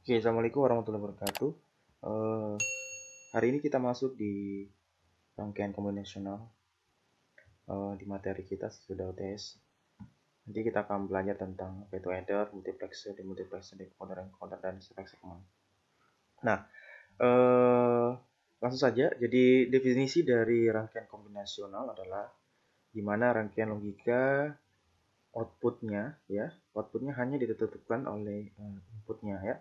Oke, Assalamualaikum warahmatullahi wabarakatuh. Uh, hari ini kita masuk di rangkaian kombinasional uh, eh, di materi kita sudah tes. Nanti kita akan belajar tentang pay to multiplexer, demultiplexer, decoder, encoder, dan segmen. Nah, uh, langsung saja. Jadi definisi dari rangkaian kombinasional adalah di mana rangkaian logika outputnya ya outputnya hanya ditentukan oleh inputnya ya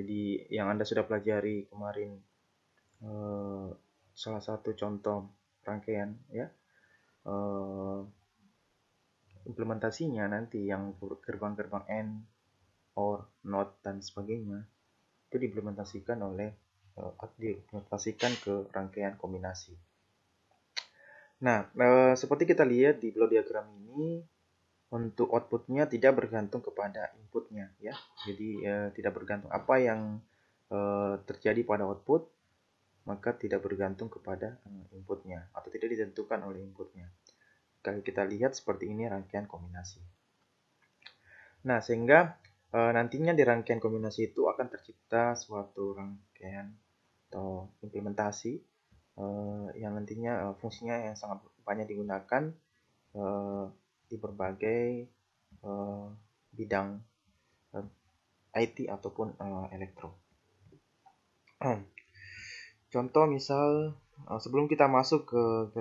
jadi yang Anda sudah pelajari kemarin eh, salah satu contoh rangkaian ya. Eh, implementasinya nanti yang gerbang-gerbang N OR, NOT dan sebagainya itu diimplementasikan oleh eh, diimplementasikan ke rangkaian kombinasi. Nah, eh, seperti kita lihat di blok diagram ini untuk outputnya tidak bergantung kepada inputnya ya jadi ya, tidak bergantung apa yang eh, terjadi pada output maka tidak bergantung kepada eh, inputnya atau tidak ditentukan oleh inputnya kalau kita lihat seperti ini rangkaian kombinasi nah sehingga eh, nantinya di rangkaian kombinasi itu akan tercipta suatu rangkaian atau implementasi yang nantinya fungsinya yang sangat banyak digunakan di berbagai uh, bidang uh, eh, IT ataupun uh, elektro. Contoh misal uh, sebelum kita masuk ke, ke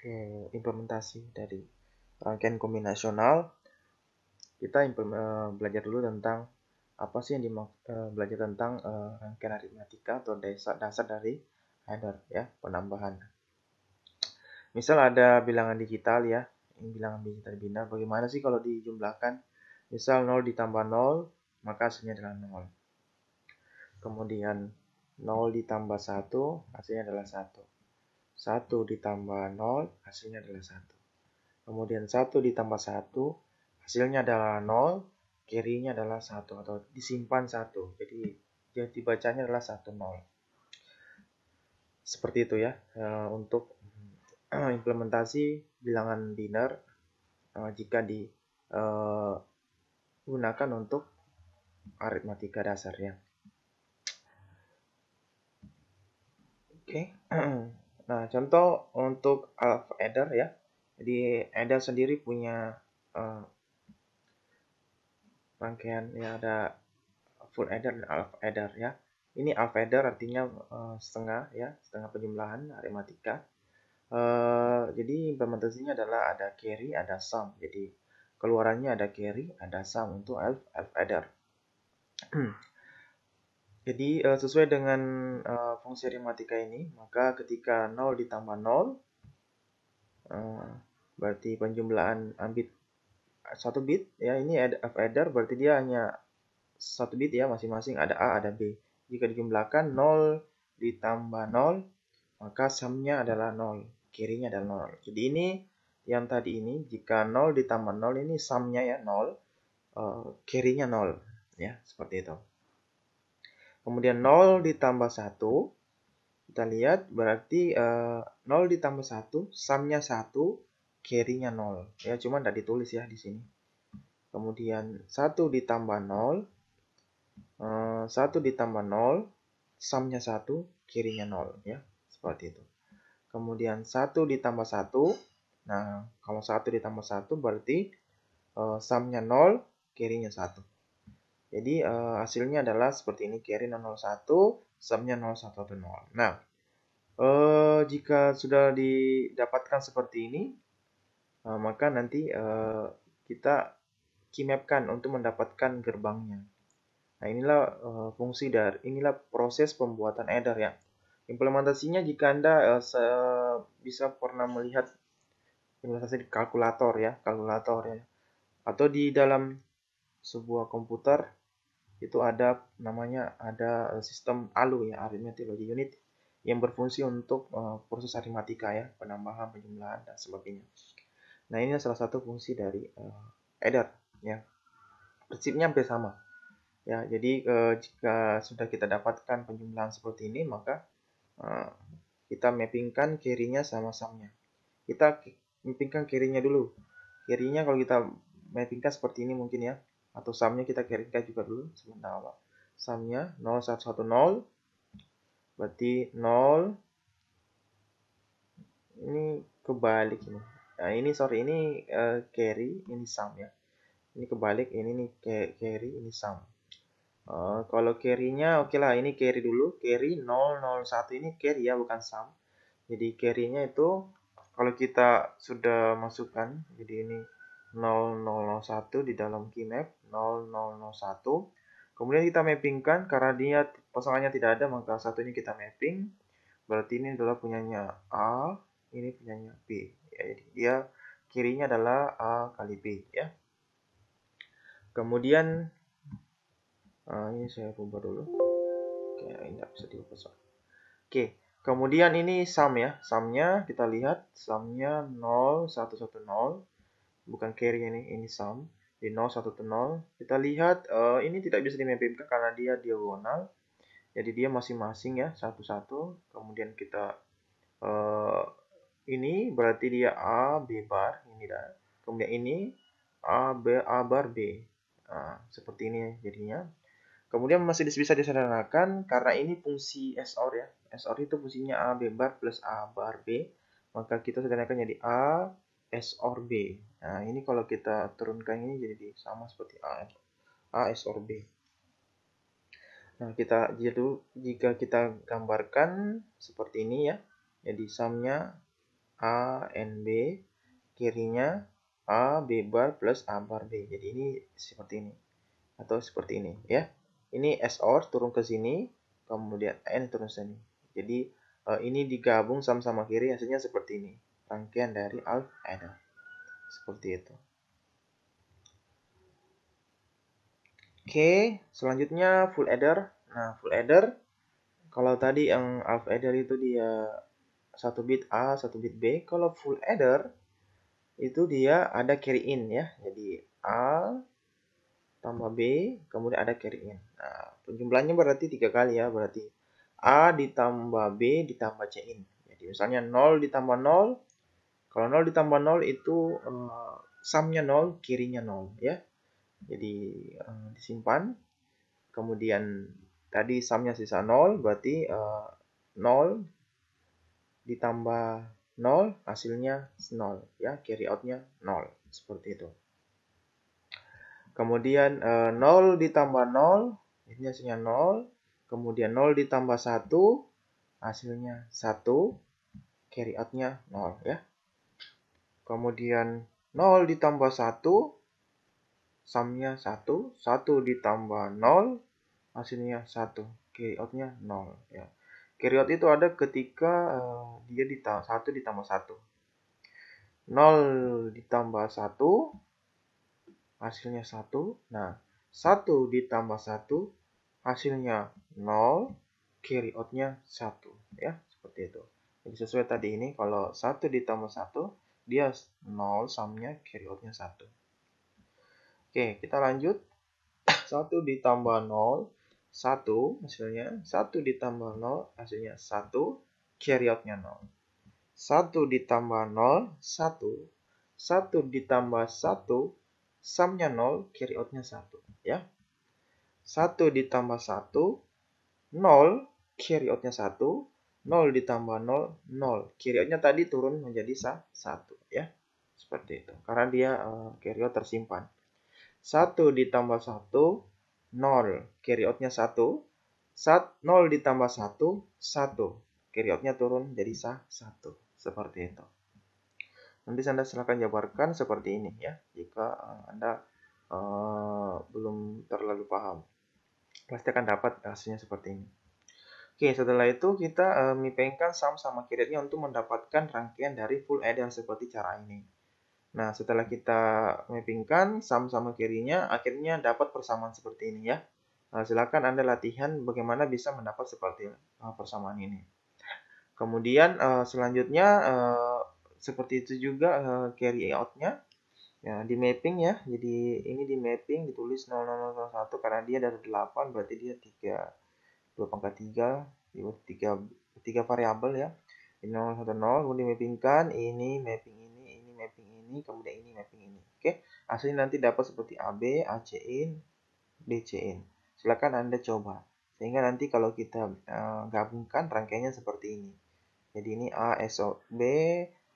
ke implementasi dari rangkaian kombinasional, kita uh, belajar dulu tentang apa sih yang dimak uh, belajar tentang uh, rangkaian aritmatika atau dasar-dasar dari header ya penambahan. Misal ada bilangan digital ya, ini bilangan biji bina bagaimana sih kalau dijumlahkan misal 0 ditambah 0 maka hasilnya adalah 0 kemudian 0 ditambah 1 hasilnya adalah 1 1 ditambah 0 hasilnya adalah 1 kemudian 1 ditambah 1 hasilnya adalah 0 kirinya adalah 1 atau disimpan 1 jadi jadi dibacanya adalah 1 0 seperti itu ya eh, untuk Eh, implementasi bilangan biner uh, eh, jika digunakan eh, uh, untuk aritmatika dasarnya. Oke, okay. nah contoh untuk alpha adder ya. Jadi adder sendiri punya uh, rangkaian ya ada full adder dan alpha adder ya. Ini alpha adder artinya uh, setengah ya, setengah penjumlahan aritmatika Uh, jadi implementasinya adalah ada carry, ada sum. Jadi keluarannya ada carry, ada sum untuk elf, elf adder. jadi uh, sesuai dengan uh, fungsi aritmatika ini, maka ketika 0 ditambah 0, uh, berarti penjumlahan ambit satu bit ya ini elf adder berarti dia hanya satu bit ya masing-masing ada a ada b. Jika dijumlahkan 0 ditambah 0 maka sumnya adalah 0 kirinya ada 0. Jadi ini yang tadi ini jika 0 ditambah 0 ini sumnya ya 0, uh, eh, kirinya 0 ya, seperti itu. Kemudian 0 ditambah 1 kita lihat berarti uh, eh, 0 ditambah 1 sumnya 1 carry-nya 0 ya cuma tidak ditulis ya di sini kemudian 1 ditambah 0 uh, 1 ditambah 0 sumnya 1 kirinya 0 ya seperti itu Kemudian 1 ditambah 1. Nah, kalau 1 ditambah 1 berarti uh, sumnya 0, carry-nya 1. Jadi uh, hasilnya adalah seperti ini, carry 001, sumnya atau 0. Nah, uh, jika sudah didapatkan seperti ini, uh, maka nanti uh, kita kimapkan untuk mendapatkan gerbangnya. Nah, inilah uh, fungsi dari inilah proses pembuatan adder ya. Implementasinya jika Anda uh, bisa pernah melihat implementasi di kalkulator ya, kalkulator ya. Atau di dalam sebuah komputer itu ada namanya ada eh, sistem ALU ya, Arithmetic Logic Unit yang berfungsi untuk uh, proses aritmatika ya, penambahan, penjumlahan dan sebagainya. Nah, ini salah satu fungsi dari uh, adder ya. Prinsipnya hampir sama. Ya, jadi uh, jika sudah kita dapatkan penjumlahan seperti ini, maka Ah, kita mappingkan kirinya sama samnya. Kita mappingkan kirinya dulu. Kirinya kalau kita mappingkan seperti ini mungkin ya. Atau samnya kita kirimkan juga dulu. Sebentar apa? satu 0110. Berarti 0. Ini kebalik ini. Nah ini sorry ini uh, carry, ini sum ya. Ini kebalik, ini nih carry, ini sum. Uh, kalau carry-nya oke okay lah ini carry dulu carry 001 ini carry ya bukan sum jadi carry-nya itu kalau kita sudah masukkan jadi ini 001 di dalam keymap 001. kemudian kita mappingkan karena dia pasangannya tidak ada maka satunya kita mapping berarti ini adalah punyanya A ini punyanya B ya, jadi dia kirinya adalah A kali B ya kemudian uh, ini saya ubah dulu oke okay, tidak bisa diubah oke okay. kemudian ini sum ya sumnya kita lihat sumnya 0 1 1 0 bukan carry ini ini sum di 0 1 1 0 kita lihat uh, ini tidak bisa dimimpikan karena dia diagonal jadi dia masing-masing ya satu satu kemudian kita uh, ini berarti dia a b bar ini dah kemudian ini a b a bar b nah, seperti ini jadinya Kemudian masih bisa disederhanakan karena ini fungsi SOR ya. SOR itu fungsinya A B bar plus A bar B. Maka kita sederhanakan jadi A SOR B. Nah ini kalau kita turunkan ini jadi sama seperti A, A SOR B. Nah kita jadi jika kita gambarkan seperti ini ya. Jadi sumnya A N B. kirinya A B bar plus A bar B. Jadi ini seperti ini atau seperti ini ya ini SOR turun ke sini, kemudian N turun ke sini. Jadi e, ini digabung sama-sama kiri hasilnya seperti ini. Rangkaian dari alt N. Seperti itu. Oke, selanjutnya full adder. Nah, full adder kalau tadi yang alf adder itu dia satu bit A, satu bit B. Kalau full adder itu dia ada carry in ya. Jadi A tambah B, kemudian ada carry in. Nah, penjumlahnya berarti tiga kali ya, berarti A ditambah B ditambah C in. Jadi misalnya 0 ditambah 0, kalau 0 ditambah 0 itu uh, sumnya 0, kirinya 0 ya. Jadi uh, disimpan, kemudian tadi sumnya sisa 0, berarti uh, eh, 0 ditambah 0, hasilnya 0 ya, carry outnya 0, seperti itu. Kemudian e, eh, 0 ditambah 0, ini hasilnya 0. Kemudian 0 ditambah 1, hasilnya 1. Carry out-nya 0 ya. Kemudian 0 ditambah 1, sumnya 1. 1 ditambah 0, hasilnya 1. Carry out-nya 0 ya. Carry out itu ada ketika e, dia ditambah 1 ditambah 1. 0 ditambah 1, hasilnya 1. Nah, 1 ditambah 1 hasilnya 0, carry out-nya 1 ya, seperti itu. Jadi sesuai tadi ini kalau 1 ditambah 1 dia 0 sum-nya, carry out-nya 1. Oke, kita lanjut. 1 ditambah 0 1 hasilnya 1 ditambah 0 hasilnya 1 carry out-nya 0 1 ditambah 0 1 1 ditambah 1 Sumnya 0, carry outnya 1. Ya. 1 ditambah 1, 0, carry outnya 1. 0 ditambah 0, 0. Carry outnya tadi turun menjadi 1. Ya. Seperti itu. Karena dia uh, carry out tersimpan. 1 ditambah 1, 0. Carry outnya 1. 0 ditambah 1, 1. Carry outnya turun jadi 1. Seperti itu. Nanti Anda silahkan jabarkan seperti ini ya, jika eh, Anda uh, belum terlalu paham. Pasti akan dapat hasilnya seperti ini. Oke, setelah itu kita uh, mipengkan saham sama kirinya untuk mendapatkan rangkaian dari full adder seperti cara ini. Nah, setelah kita mappingkan saham sama kirinya, akhirnya dapat persamaan seperti ini ya. Nah, silakan Anda latihan bagaimana bisa mendapat seperti persamaan ini. Kemudian selanjutnya seperti itu juga uh, carry outnya ya di mapping ya jadi ini di mapping ditulis 0001 karena dia dari 8 berarti dia 3 2 pangkat 3 3, 3 variabel ya ini 0 kemudian mappingkan ini mapping ini ini mapping ini kemudian ini mapping ini oke hasilnya nanti dapat seperti AB BC in silakan anda coba sehingga nanti kalau kita uh, gabungkan rangkaiannya seperti ini jadi ini A B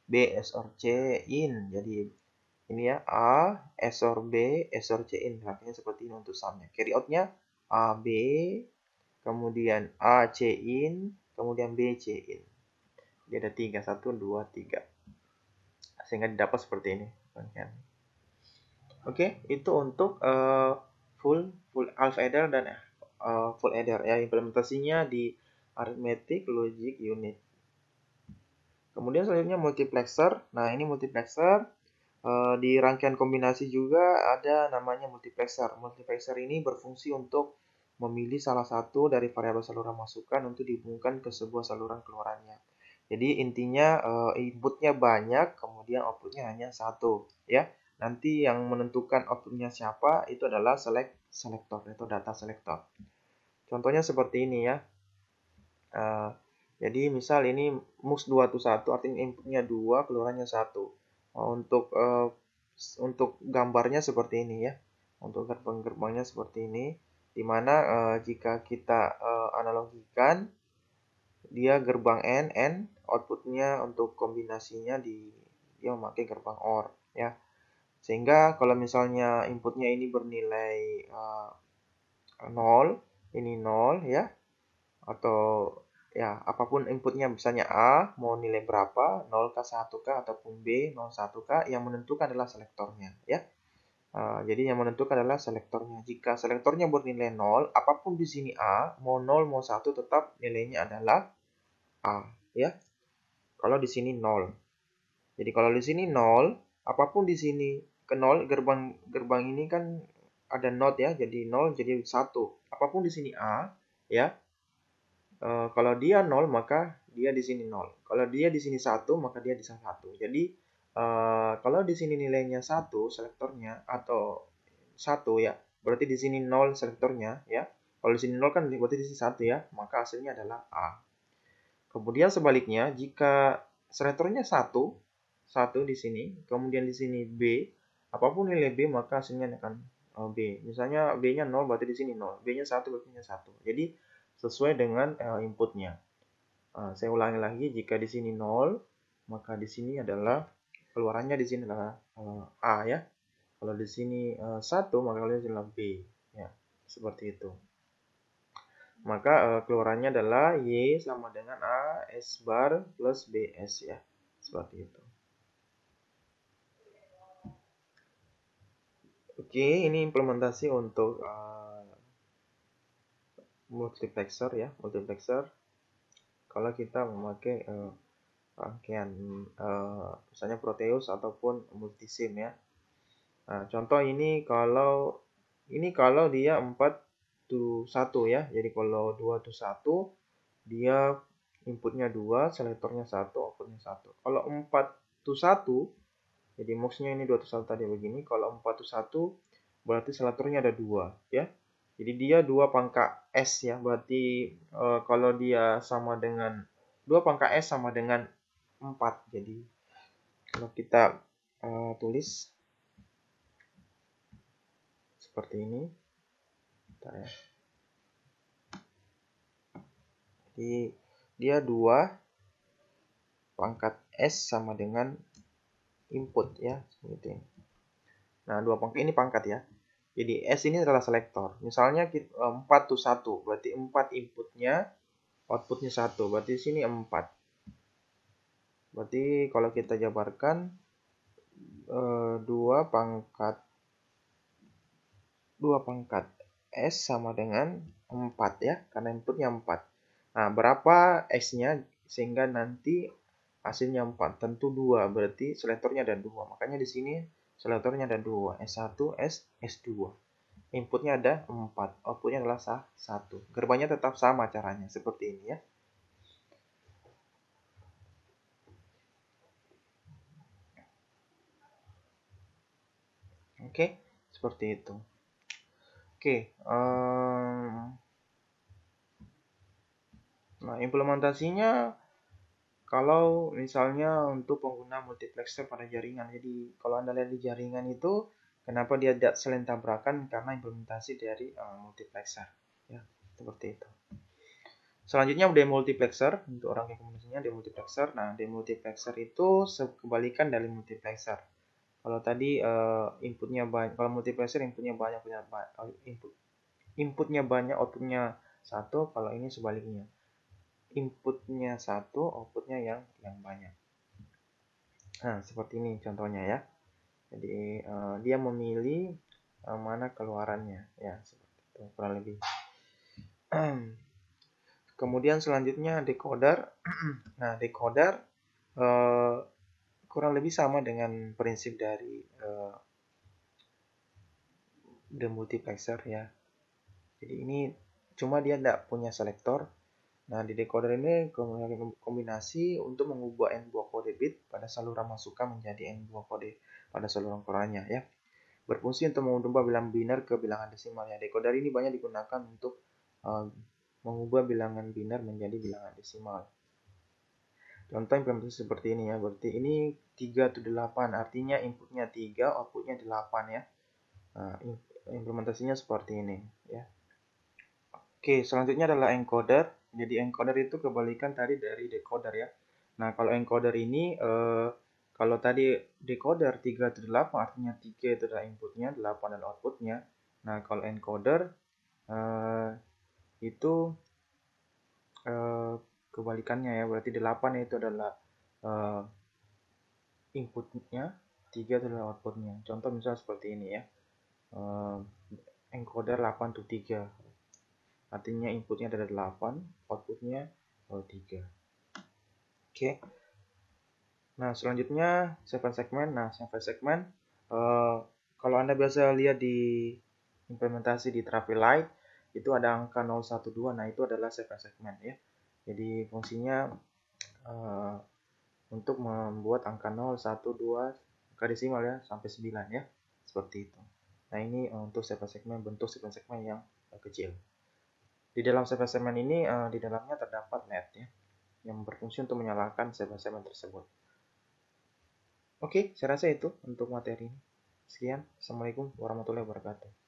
B S or C in jadi ini ya A S or B S or C in artinya seperti ini untuk sumnya carry outnya A B kemudian A C in kemudian B C in Jadi ada tiga satu dua tiga sehingga didapat seperti ini oke okay, itu untuk uh, full full half adder dan uh, full adder ya implementasinya di aritmetik logic unit Kemudian selanjutnya multiplexer. Nah, ini multiplexer e, di rangkaian kombinasi juga ada namanya multiplexer. Multiplexer ini berfungsi untuk memilih salah satu dari variabel saluran masukan untuk dihubungkan ke sebuah saluran keluarannya. Jadi intinya e, inputnya banyak, kemudian outputnya hanya satu, ya. Nanti yang menentukan outputnya siapa itu adalah select selector atau data selector. Contohnya seperti ini ya. E, jadi misal ini mux 21 artinya inputnya 2 keluarannya 1. untuk uh, untuk gambarnya seperti ini ya. Untuk gerbang-gerbangnya seperti ini dimana uh, eh, jika kita uh, analogikan dia gerbang N, N outputnya untuk kombinasinya di dia memakai gerbang OR ya sehingga kalau misalnya inputnya ini bernilai uh, 0 ini 0 ya atau ya apapun inputnya misalnya A mau nilai berapa 0 ke 1 k ataupun B 0 1 k yang menentukan adalah selektornya ya uh, jadi yang menentukan adalah selektornya jika selektornya bernilai 0 apapun di sini A mau 0 mau 1 tetap nilainya adalah A ya kalau di sini 0 jadi kalau di sini 0 apapun di sini ke 0 gerbang gerbang ini kan ada not ya jadi 0 jadi 1 apapun di sini A ya Eh, kalau dia 0 maka dia di sini 0. Kalau dia di sini 1 maka dia di sini 1. Jadi eh, kalau di sini nilainya 1 selektornya atau 1 ya, berarti di sini 0 selektornya ya. Kalau di sini 0 kan berarti di sini 1 ya, maka hasilnya adalah A. Kemudian sebaliknya jika selektornya 1, 1 di sini, kemudian di sini B, apapun nilai B maka hasilnya akan eh, B. Misalnya B-nya 0 berarti di sini 0, B-nya 1 berarti nya 1. Jadi sesuai dengan uh, inputnya. Uh, saya ulangi lagi, jika di sini 0, maka di sini adalah keluarannya di sini adalah uh, A ya. Kalau di sini uh, eh, 1, maka kalian di sini adalah B. Ya, seperti itu. Maka uh, keluarannya adalah Y sama dengan A S bar plus b s ya. Seperti itu. Oke, ini implementasi untuk uh, multiplexer ya multiplexer kalau kita memakai uh, rangkaian uh, misalnya Proteus ataupun multisim ya nah, contoh ini kalau ini kalau dia 4 to 1 ya jadi kalau 2 to 1 dia inputnya 2 selektornya 1 outputnya 1 kalau 4 to 1 jadi maksudnya ini 2 to 1 tadi begini kalau 4 to 1 berarti selektornya ada 2 ya jadi dia dua pangkat S ya, berarti e, kalau dia sama dengan dua pangkat S sama dengan 4. Jadi kalau kita e, tulis seperti ini. Bentar ya. Jadi dia dua pangkat S sama dengan input ya, seperti ini. Ya. Nah, dua pangkat ini pangkat ya. Jadi S ini adalah selektor. Misalnya 4 to 1, berarti 4 inputnya, outputnya 1, berarti sini 4. Berarti kalau kita jabarkan, 2 eh, pangkat, 2 pangkat S sama dengan 4 ya, karena inputnya 4. Nah, berapa S nya sehingga nanti hasilnya 4? Tentu 2, berarti selektornya ada 2. Makanya di sini Selektornya ada 2, S1, S, S2. Inputnya ada 4, outputnya adalah 1. Gerbangnya tetap sama caranya, seperti ini ya. Oke, okay, seperti itu. Oke, okay, um, nah implementasinya kalau misalnya untuk pengguna multiplexer pada jaringan. Jadi kalau Anda lihat di jaringan itu kenapa dia tidak selain tabrakan karena implementasi dari uh, multiplexer ya, seperti itu. Selanjutnya multiplexer untuk orang yang komunikasinya multiplexer. Nah, multiplexer itu kebalikan dari multiplexer. Kalau tadi uh, inputnya banyak, kalau multiplexer inputnya banyak punya eh, input inputnya banyak, outputnya satu. Kalau ini sebaliknya inputnya satu, outputnya yang yang banyak. Nah, seperti ini contohnya ya. Jadi uh, dia memilih uh, mana keluarannya, ya seperti itu kurang lebih. Kemudian selanjutnya decoder. nah, decoder uh, kurang lebih sama dengan prinsip dari uh, the multiplexer ya. Jadi ini cuma dia tidak punya selektor, Nah, di decoder ini kombinasi untuk mengubah N 2 kode bit pada saluran masukan menjadi N 2 kode pada saluran keluarnya ya. Berfungsi untuk mengubah bilangan biner ke bilangan desimal ya. Decoder ini banyak digunakan untuk uh, mengubah bilangan biner menjadi bilangan desimal. Contoh implementasi seperti ini ya. Berarti ini 3 to 8 artinya inputnya 3, outputnya 8 ya. Nah, implementasinya seperti ini ya. Oke, selanjutnya adalah encoder jadi encoder itu kebalikan tadi dari decoder ya. Nah, kalau encoder ini eh, kalau tadi decoder 3 itu 8 artinya 3 itu adalah inputnya, 8 adalah outputnya. Nah, kalau encoder eh, itu eh, kebalikannya ya, berarti 8 itu adalah eh, inputnya, 3 itu adalah outputnya. Contoh misalnya seperti ini ya. Eh, encoder 8 to 3 artinya inputnya ada 8 outputnya 3 eh, oke nah selanjutnya seven segment. nah seven segment uh, eh, kalau anda biasa lihat di implementasi di traffic light itu ada angka 012 nah itu adalah seven segment ya jadi fungsinya uh, untuk membuat angka 0 1 2 angka desimal ya sampai 9 ya seperti itu nah ini untuk segmen segment bentuk segmen segmen yang kecil di dalam save ini, uh, di dalamnya terdapat net ya, yang berfungsi untuk menyalakan save tersebut. Oke, saya rasa itu untuk materi ini. Sekian, Assalamualaikum warahmatullahi wabarakatuh.